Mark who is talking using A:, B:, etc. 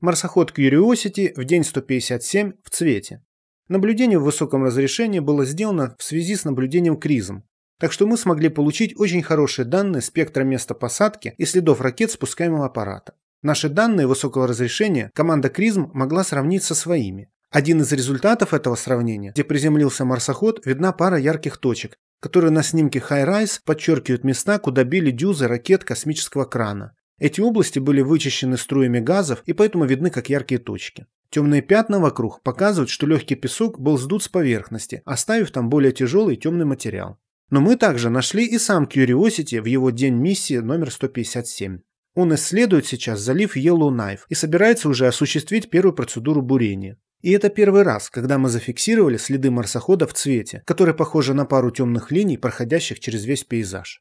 A: Марсоход
B: Curiosity в день 157 в цвете. Наблюдение в высоком разрешении было сделано в связи с наблюдением кризом, так что мы смогли получить очень хорошие данные спектра места посадки и следов ракет спускаемого аппарата. Наши данные высокого разрешения команда Кризм могла сравнить со своими. Один из результатов этого сравнения, где приземлился марсоход, видна пара ярких точек, которые на снимке High-Rise подчеркивают места, куда били дюзы ракет космического крана. Эти области были вычищены струями газов и поэтому видны как яркие точки. Темные пятна вокруг показывают, что легкий песок был сдут с поверхности, оставив там более тяжелый темный материал. Но мы также нашли и сам Curiosity в его день миссии номер 157. Он исследует сейчас залив Yellowknife и собирается уже осуществить первую процедуру бурения. И это первый раз, когда мы зафиксировали следы марсохода в цвете, который похожи на пару темных линий, проходящих через весь пейзаж.